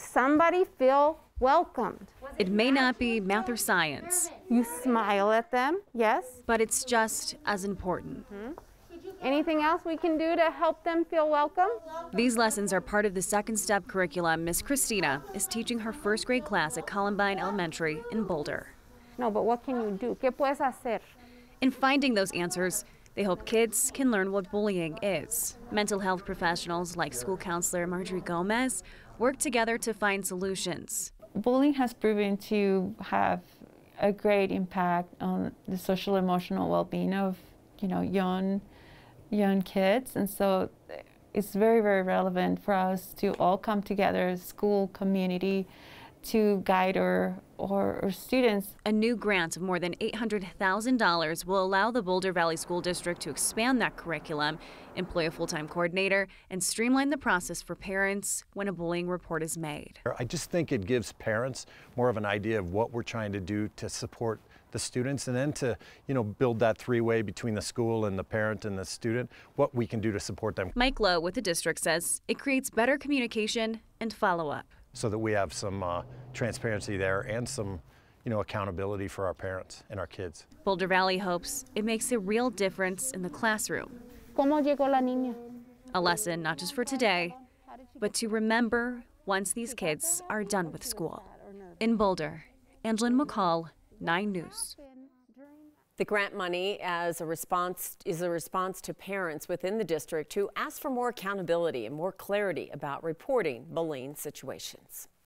somebody feel welcomed. It may not be math or science. You smile at them, yes. But it's just as important. Mm -hmm. Anything else we can do to help them feel welcome? These lessons are part of the second step curriculum Miss Christina is teaching her first grade class at Columbine Elementary in Boulder. No, but what can you do? ¿Qué puedes hacer? In finding those answers, they hope kids can learn what bullying is. Mental health professionals like school counselor Marjorie Gomez work together to find solutions. Bullying has proven to have a great impact on the social emotional well-being of you know young young kids and so it's very very relevant for us to all come together school community to guide our, students. A new grant of more than $800,000 will allow the Boulder Valley School District to expand that curriculum, employ a full time coordinator, and streamline the process for parents when a bullying report is made. I just think it gives parents more of an idea of what we're trying to do to support the students and then to you know build that three-way between the school and the parent and the student what we can do to support them. Mike Lowe with the district says it creates better communication and follow-up so that we have some uh, transparency there and some you know, accountability for our parents and our kids. Boulder Valley hopes it makes a real difference in the classroom. A lesson not just for today, but to remember once these kids are done with school. In Boulder, Angeline McCall, 9 News. The grant money as a response is a response to parents within the district who ask for more accountability and more clarity about reporting bullying situations.